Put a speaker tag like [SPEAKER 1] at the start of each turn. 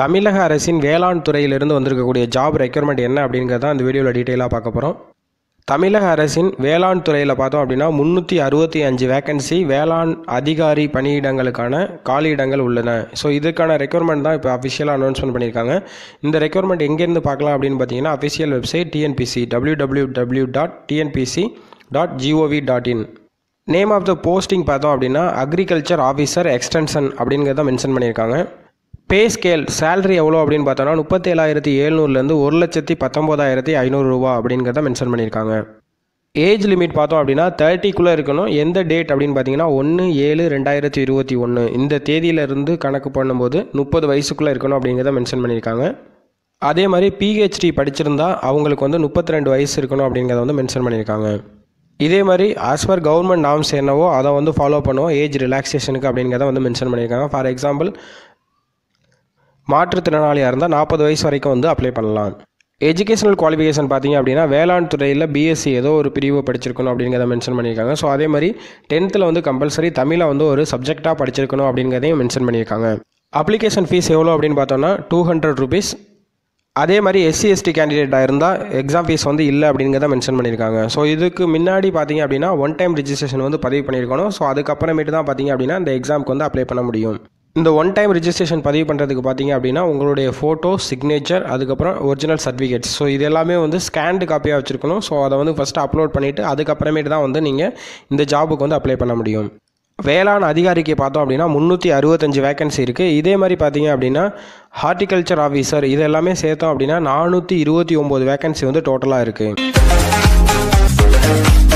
[SPEAKER 1] தமிழக அரசின் வேளாண் துறையிலிருந்து வந்திருக்கக்கூடிய ஜாப் ரெக்யூர்மெண்ட் என்ன அப்படிங்கிறத அந்த வீடியோவில் டீட்டெயிலாக பார்க்க போகிறோம் தமிழக அரசின் வேளாண் துறையில் பார்த்தோம் அப்படின்னா முந்நூற்றி அறுபத்தி அஞ்சு வேக்கன்சி வேளாண் அதிகாரி பணியிடங்களுக்கான காலியிடங்கள் உள்ளன ஸோ இதுக்கான ரெக்யர்மெண்ட் தான் இப்போ அஃபிஷியலாக அனௌன்ஸ்மெண்ட் பண்ணியிருக்காங்க இந்த ரெக்யூர்மெண்ட் எங்கேருந்து பார்க்கலாம் அப்படின்னு பார்த்தீங்கன்னா official website TNPSC W W W dot TNPSC dot G O V dot in name of the posting பார்த்தோம் அப்படின்னா அக்ரிகல்ச்சர் ஆஃபீஸர் எக்ஸ்டென்ஷன் அப்படிங்கிறத மென்ஷன் பண்ணியிருக்காங்க பே ஸ்கேல் சேலரி எவ்வளோ அப்படின்னு பார்த்தோன்னா முப்பத்தேழாயிரத்தி ஏழ்நூறுலேருந்து ஒரு லட்சத்தி பத்தொம்போதாயிரத்தி ஐநூறுரூவா அப்படிங்கிறத மென்ஷன் பண்ணியிருக்காங்க ஏஜ் லிமிட் பார்த்தோம் அப்படின்னா தேர்ட்டிக்குள்ளே இருக்கணும் எந்த டேட் அப்படின்னு பார்த்தீங்கன்னா ஒன்று ஏழு ரெண்டாயிரத்தி இருபத்தி ஒன்று இந்த தேதியிலிருந்து கணக்கு பண்ணும்போது முப்பது வயசுக்குள்ளே இருக்கணும் அப்படிங்கிறத மென்ஷன் பண்ணியிருக்காங்க அதே மாதிரி பிஹெச்டி படிச்சிருந்தா அவங்களுக்கு வந்து முப்பத்தி ரெண்டு வயசு இருக்கணும் அப்படிங்கிறத வந்து மென்ஷன் பண்ணியிருக்காங்க இதே மாதிரி ஆஸ் பர் கவர்மெண்ட் நாம்ஸ் என்னவோ அதை வந்து ஃபாலோ பண்ணுவோம் ஏஜ் ரிலாக்ஸேஷனுக்கு அப்படிங்கிறத வந்து மென்ஷன் பண்ணியிருக்காங்க ஃபார் எக்ஸாம்பிள் மாற்றுத்திறனாளியாக இருந்தால் நாற்பது வயசு வரைக்கும் வந்து அப்ளை பண்ணலாம் எஜுகேஷனல் குவாலிஃபிகேஷன் பார்த்தீங்க அப்படின்னா வேளாண் துறையில் பிஎஸ்சி ஏதோ ஒரு பிரிவு படிச்சிருக்கணும் அப்படிங்கிறத மென்ஷன் பண்ணியிருக்காங்க ஸோ அதே மாதிரி டென்த்தில் வந்து கம்பல்சரி தமிழை வந்து ஒரு சப்ஜெக்டாக படிச்சிருக்கணும் அப்படிங்கிறதையும் மென்ஷன் பண்ணியிருக்காங்க அப்ளிகேஷன் ஃபீஸ் எவ்வளோ அப்படின்னு பார்த்தோன்னா டூ ஹண்ட்ரட் ருபீஸ் அதே மாதிரி எஸ்சி எஸ்டி கேண்டிடேட்டாக இருந்தால் எக்ஸாம் ஃபீஸ் வந்து இல்லை அப்படிங்கிறத மென்ஷன் பண்ணியிருக்காங்க ஸோ இதுக்கு முன்னாடி பார்த்தீங்க அப்படின்னா ஒன் டைம் ரிஜிஸ்ட்ரேஷன் வந்து பதிவு பண்ணியிருக்கணும் ஸோ அதுக்கப்புறமேட்டு தான் பார்த்தீங்க அப்படின்னா இந்த எக்ஸாமுக்கு வந்து அப்ளை பண்ண முடியும் இந்த ஒன் டைம் ரிஜிஸ்ட்ரேஷன் பதிவு பண்ணுறதுக்கு பார்த்தீங்க அப்படின்னா உங்களுடைய ஃபோட்டோ சிக்னேச்சர் அதுக்கப்புறம் ஒரிஜினல் சர்டிஃபிகேட்ஸ் ஸோ இது எல்லாமே வந்து ஸ்கேண்டு காப்பியாக வச்சுருக்கணும் ஸோ அதை வந்து ஃபஸ்ட்டு அப்லோட் பண்ணிவிட்டு அதுக்கப்புறமேட்டு தான் வந்து நீங்கள் இந்த ஜாபுக்கு வந்து அப்ளை பண்ண முடியும் வேளாண் அதிகாரிக்கு பார்த்தோம் அப்படின்னா முந்நூற்றி அறுபத்தஞ்சு வேக்கன்சி இருக்குது இதே மாதிரி பார்த்தீங்க அப்படின்னா ஹார்டிகல்ச்சர் ஆஃபீஸர் இது எல்லாமே சேர்த்தோம் அப்படின்னா நானூற்றி இருபத்தி ஒம்பது வேக்கன்சி வந்து டோட்டலாக இருக்குது